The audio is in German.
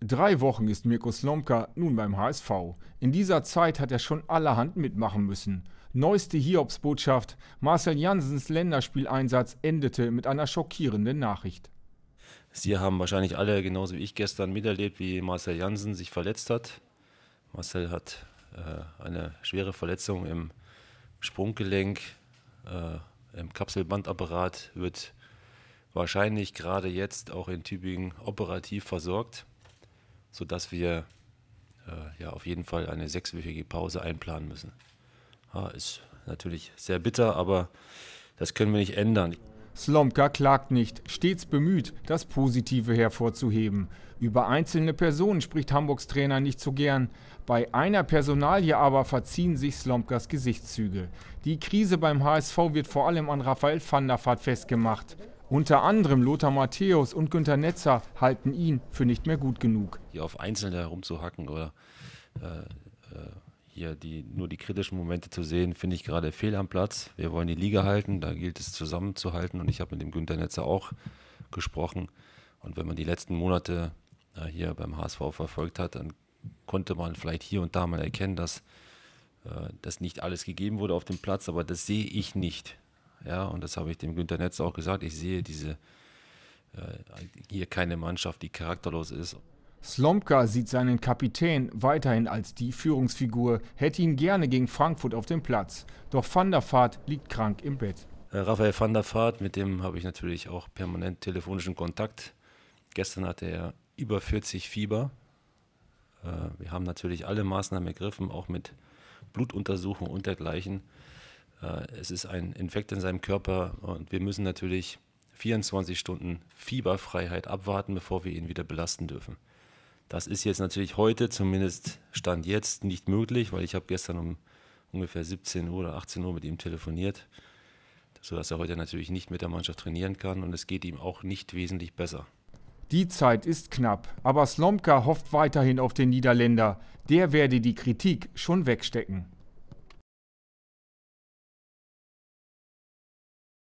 Drei Wochen ist Mirko Slomka nun beim HSV. In dieser Zeit hat er schon allerhand mitmachen müssen. Neueste Hiobsbotschaft: Marcel Jansens Länderspieleinsatz endete mit einer schockierenden Nachricht. Sie haben wahrscheinlich alle, genauso wie ich gestern, miterlebt, wie Marcel Jansen sich verletzt hat. Marcel hat äh, eine schwere Verletzung im Sprunggelenk, äh, im Kapselbandapparat, wird wahrscheinlich gerade jetzt auch in Tübingen operativ versorgt sodass wir äh, ja auf jeden Fall eine sechswöchige Pause einplanen müssen. Ja, ist natürlich sehr bitter, aber das können wir nicht ändern. Slomka klagt nicht, stets bemüht, das Positive hervorzuheben. Über einzelne Personen spricht Hamburgs Trainer nicht so gern. Bei einer Personalie aber verziehen sich Slomkas Gesichtszüge. Die Krise beim HSV wird vor allem an Raphael van der Vaart festgemacht. Unter anderem Lothar Matthäus und Günter Netzer halten ihn für nicht mehr gut genug. Hier auf Einzelne herumzuhacken oder äh, äh, hier die, nur die kritischen Momente zu sehen, finde ich gerade fehl am Platz. Wir wollen die Liga halten, da gilt es zusammenzuhalten und ich habe mit dem Günter Netzer auch gesprochen. Und wenn man die letzten Monate äh, hier beim HSV verfolgt hat, dann konnte man vielleicht hier und da mal erkennen, dass, äh, das nicht alles gegeben wurde auf dem Platz, aber das sehe ich nicht ja, und das habe ich dem Günter Netz auch gesagt. Ich sehe diese äh, hier keine Mannschaft, die charakterlos ist. Slomka sieht seinen Kapitän weiterhin als die Führungsfigur, hätte ihn gerne gegen Frankfurt auf dem Platz. Doch Van der Vaart liegt krank im Bett. Äh, Raphael van der Vaart, mit dem habe ich natürlich auch permanent telefonischen Kontakt. Gestern hatte er über 40 Fieber. Äh, wir haben natürlich alle Maßnahmen ergriffen, auch mit Blutuntersuchungen und dergleichen. Äh, es ist ein Infekt in seinem Körper und wir müssen natürlich 24 Stunden Fieberfreiheit abwarten, bevor wir ihn wieder belasten dürfen. Das ist jetzt natürlich heute, zumindest Stand jetzt, nicht möglich, weil ich habe gestern um ungefähr 17 Uhr oder 18 Uhr mit ihm telefoniert, sodass er heute natürlich nicht mit der Mannschaft trainieren kann und es geht ihm auch nicht wesentlich besser. Die Zeit ist knapp, aber Slomka hofft weiterhin auf den Niederländer. Der werde die Kritik schon wegstecken.